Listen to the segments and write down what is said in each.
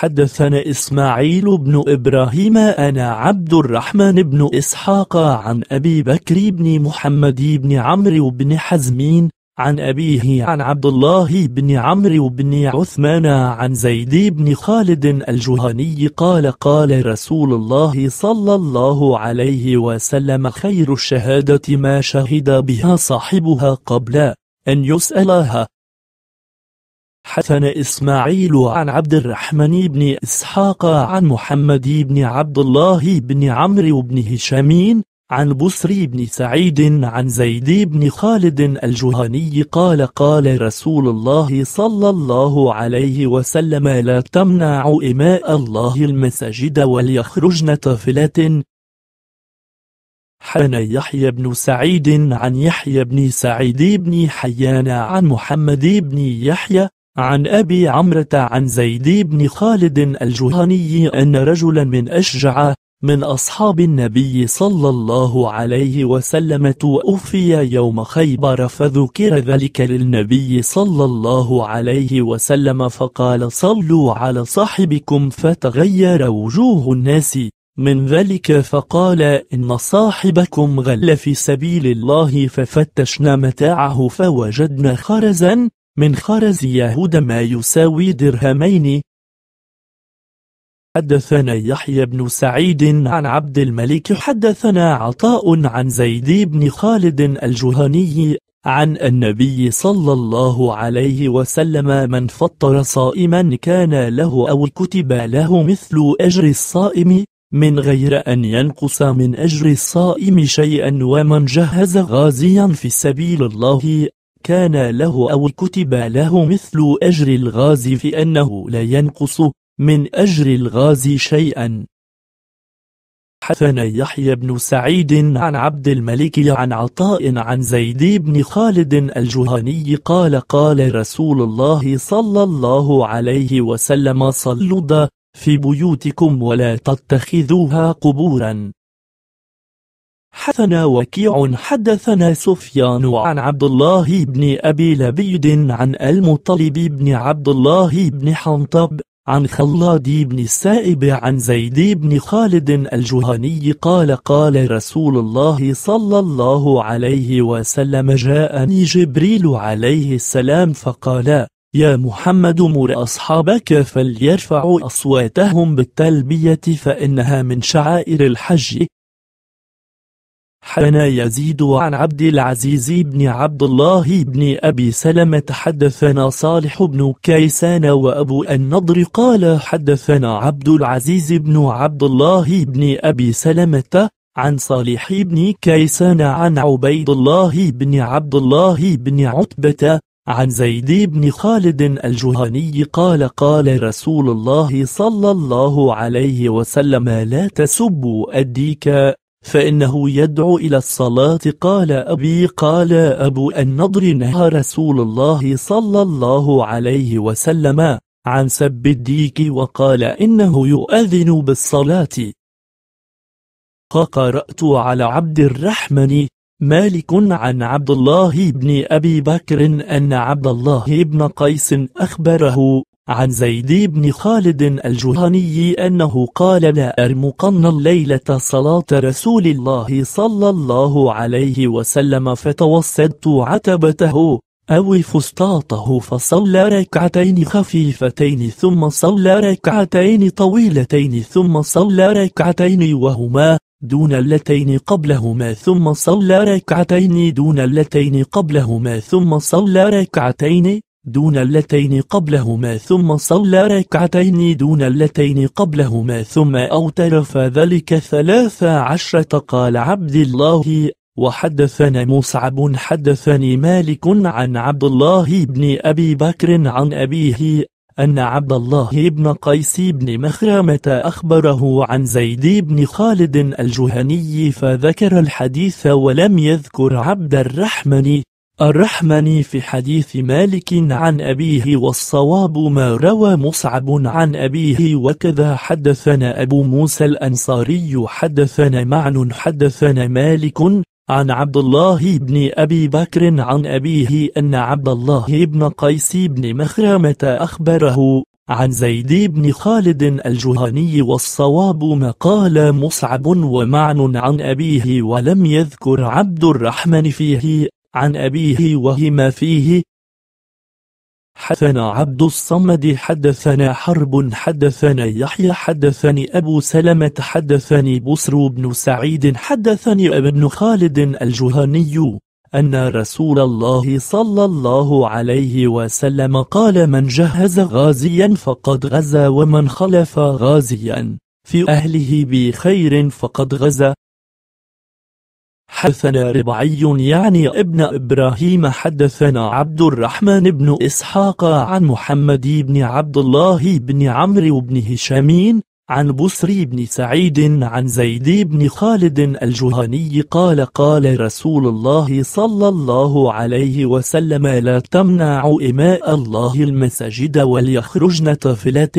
حدثنا إسماعيل بن إبراهيم أنا عبد الرحمن بن إسحاق عن أبي بكر بن محمد بن عمرو بن حزمين عن أبيه عن عبد الله بن عمرو بن عثمان عن زيد بن خالد الجهني قال قال رسول الله صلى الله عليه وسلم خير الشهادة ما شهد بها صاحبها قبل أن يسألها حسن إسماعيل عن عبد الرحمن بن إسحاق عن محمد بن عبد الله بن عمرو بن هشامين عن بصري بن سعيد عن زيد بن خالد الجهني قال قال رسول الله صلى الله عليه وسلم لا تمنع إماء الله المساجد وليخرجن طفلات حان يحيى بن سعيد عن يحيى بن سعيد بن حيان عن محمد بن يحيى عن أبي عمرة عن زيد بن خالد الجهني أن رجلا من أشجع من أصحاب النبي صلى الله عليه وسلم توفي يوم خيبر فذكر ذلك للنبي صلى الله عليه وسلم فقال صلوا على صاحبكم فتغير وجوه الناس من ذلك فقال إن صاحبكم غل في سبيل الله ففتشنا متاعه فوجدنا خرزا من خارز يهود ما يساوي درهمين حدثنا يحيى بن سعيد عن عبد الملك حدثنا عطاء عن زيد بن خالد الجهني عن النبي صلى الله عليه وسلم من فطر صائما كان له أو كتب له مثل أجر الصائم من غير أن ينقص من أجر الصائم شيئا ومن جهز غازيا في سبيل الله كان له أو كتب له مثل أجر الغازي في أنه لا ينقص من أجر الغازي شيئا حثنا يحيى بن سعيد عن عبد الملك عن عطاء عن زيد بن خالد الجهني قال قال رسول الله صلى الله عليه وسلم صلد في بيوتكم ولا تتخذوها قبورا حدثنا وكيع حدثنا سفيان عن عبد الله بن أبي لبيد عن المطلب بن عبد الله بن حنطب عن خلاد بن السائب عن زيد بن خالد الجهني قال قال رسول الله صلى الله عليه وسلم جاءني جبريل عليه السلام فقال يا محمد مر أصحابك فليرفعوا أصواتهم بالتلبية فإنها من شعائر الحج حدثنا يزيد عن عبد العزيز بن عبد الله بن أبي سلمة حدثنا صالح بن كيسان وأبو النضر قال حدثنا عبد العزيز بن عبد الله بن أبي سلمة عن صالح بن كيسان عن عبيد الله بن عبد الله بن عتبة عن زيد بن خالد الجهني قال قال رسول الله صلى الله عليه وسلم لا تسبوا أديك فإنه يدعو إلى الصلاة قال أبي قال أبو النضر نهى رسول الله صلى الله عليه وسلم عن سب الديك وقال إنه يؤذن بالصلاة قرأت على عبد الرحمن مالك عن عبد الله بن أبي بكر أن عبد الله بن قيس أخبره عن زيد بن خالد الجهني أنه قال لا أرمقن الليلة صلاة رسول الله صلى الله عليه وسلم فتوسدت عتبته أو فسطاطه فصلى ركعتين خفيفتين ثم صلى ركعتين طويلتين ثم صلى ركعتين وهما دون اللتين قبلهما ثم صلى ركعتين دون اللتين قبلهما ثم صلى ركعتين دون اللتين قبلهما ثم صلى ركعتين دون اللتين قبلهما ثم أوتر فذلك ثلاث عشرة قال عبد الله وحدثنا مصعب حدثني مالك عن عبد الله بن أبي بكر عن أبيه أن عبد الله بن قيس بن مخرمة أخبره عن زيد بن خالد الجهني فذكر الحديث ولم يذكر عبد الرحمن الرحمن في حديث مالك عن أبيه والصواب ما روى مصعب عن أبيه وكذا حدثنا أبو موسى الأنصاري حدثنا معن حدثنا مالك عن عبد الله بن أبي بكر عن أبيه أن عبد الله بن قيس بن مخرمة أخبره عن زيد بن خالد الجهني والصواب ما قال مصعب ومعن عن أبيه ولم يذكر عبد الرحمن فيه عن أبيه وهما فيه حدثنا عبد الصمد حدثنا حرب حدثنا يحيى حدثني أبو سلمة حدثني بسر بن سعيد حدثني ابن خالد الجهني أن رسول الله صلى الله عليه وسلم قال من جهز غازيا فقد غزا ومن خلف غازيا في أهله بخير فقد غزا حدثنا ربعي يعني ابن إبراهيم حدثنا عبد الرحمن بن إسحاق عن محمد بن عبد الله بن عمرو بن هشامين عن بصري بن سعيد عن زيد بن خالد الجهني قال قال رسول الله صلى الله عليه وسلم لا تمنع إماء الله المساجد وليخرجن طفلات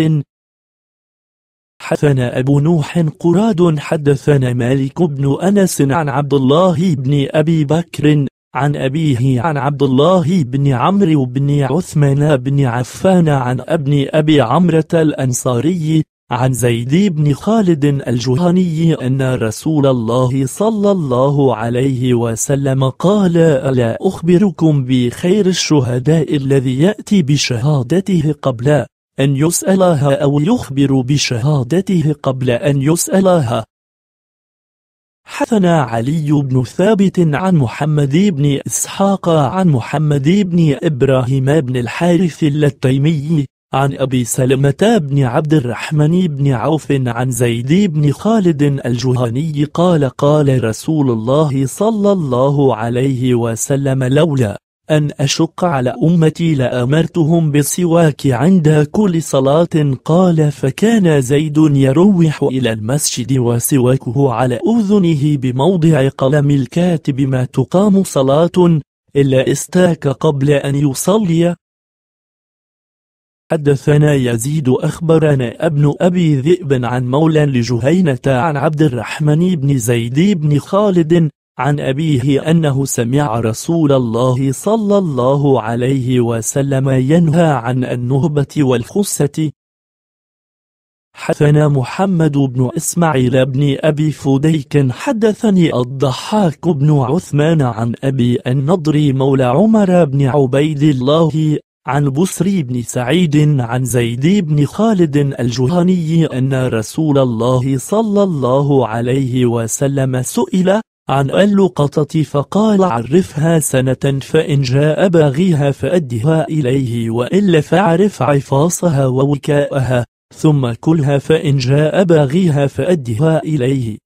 حدثنا أبو نوح قراد حدثنا مالك بن أنس عن عبد الله بن أبي بكر عن أبيه عن عبد الله بن عمرو بن عثمان بن عفان عن ابن أبي عمرة الأنصاري عن زيد بن خالد الجهني أن رسول الله صلى الله عليه وسلم قال ألا أخبركم بخير الشهداء الذي يأتي بشهادته قبل أن يسألها أو يخبر بشهادته قبل أن يسألها حثنا علي بن ثابت عن محمد بن إسحاق عن محمد بن إبراهيم بن الحارث التيمي عن أبي سلمة بن عبد الرحمن بن عوف عن زيد بن خالد الجهني قال قال رسول الله صلى الله عليه وسلم لولا أن أشق على أمتي لأمرتهم بالسواك عند كل صلاة قال فكان زيد يروح إلى المسجد وسواكه على أذنه بموضع قلم الكاتب ما تقام صلاة إلا استاك قبل أن يصلي حدثنا يزيد أخبرنا ابن أبي ذئب عن مولى لجهينة عن عبد الرحمن بن زيد بن خالد عن أبيه أنه سمع رسول الله صلى الله عليه وسلم ينهى عن النهبة والخسة حدثنا محمد بن إسماعيل بن أبي فديك حدثني الضحاك بن عثمان عن أبي النضر مولى عمر بن عبيد الله عن بسري بن سعيد عن زيد بن خالد الجهني أن رسول الله صلى الله عليه وسلم سئل عن اللقطة فقال عرفها سنة فإن جاء باغيها فأدها إليه وإلا فاعرف عفاصها ووكاءها ثم كلها فإن جاء باغيها فأدها إليه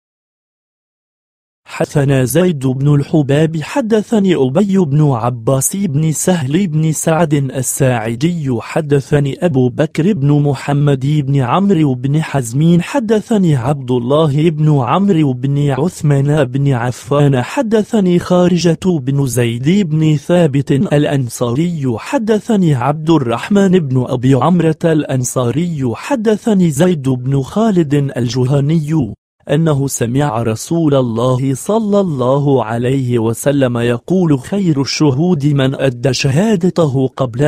حدثنا زيد بن الحباب حدثني أبي بن عباس بن سهل بن سعد الساعدي حدثني أبو بكر بن محمد بن عمرو بن حزمين حدثني عبد الله بن عمرو بن عثمان بن عفان حدثني خارجة بن زيد بن ثابت الأنصاري حدثني عبد الرحمن بن أبي عمرة الأنصاري حدثني زيد بن خالد الجهني أنه سمع رسول الله صلى الله عليه وسلم يقول خير الشهود من أدى شهادته قبل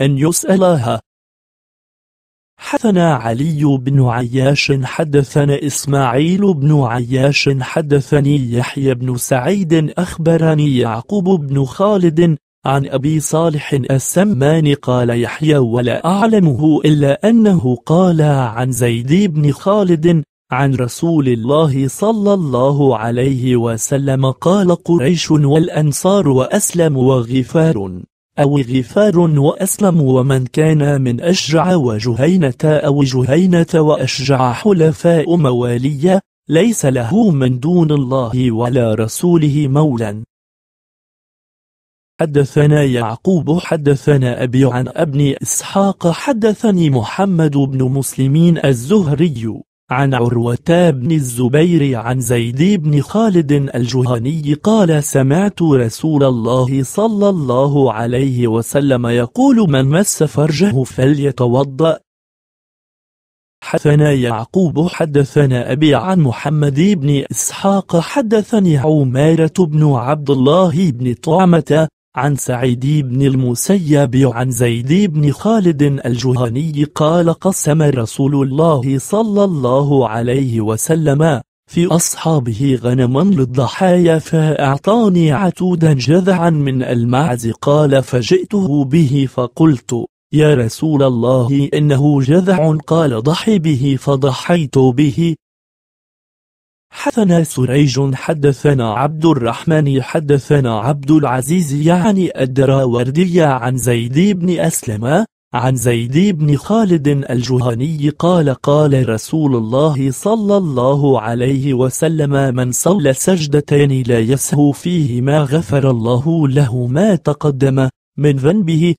أن يسألها حدثنا علي بن عياش حدثنا إسماعيل بن عياش حدثني يحيى بن سعيد أخبرني يعقوب بن خالد عن أبي صالح السمان قال يحيى ولا أعلمه إلا أنه قال عن زيد بن خالد عن رسول الله صلى الله عليه وسلم قال قريش والأنصار وأسلم وغفار أو غفار وأسلم ومن كان من أشجع وجهينة أو جهينة وأشجع حلفاء موالية ليس له من دون الله ولا رسوله مولا حدثنا يعقوب حدثنا أبي عن ابن إسحاق حدثني محمد بن مسلمين الزهري عن عروة بن الزبير عن زيد بن خالد الجهني قال سمعت رسول الله صلى الله عليه وسلم يقول من مس فرجه فليتوضأ حدثنا يعقوب حدثنا أبي عن محمد بن إسحاق حدثني عمارة بن عبد الله بن طعمة عن سعيد بن المسيب عن زيد بن خالد الجهني قال قسم رسول الله صلى الله عليه وسلم في أصحابه غنما للضحايا فأعطاني عتودا جذعا من المعز قال فجئته به فقلت يا رسول الله إنه جذع قال ضحي به فضحيت به حدثنا سريج حدثنا عبد الرحمن حدثنا عبد العزيز يعني الدراوردي عن زيد بن أسلم عن زيد بن خالد الجهني قال قال رسول الله صلى الله عليه وسلم من صلى سجدتين لا يسهو فيهما غفر الله له ما تقدم من ذنبه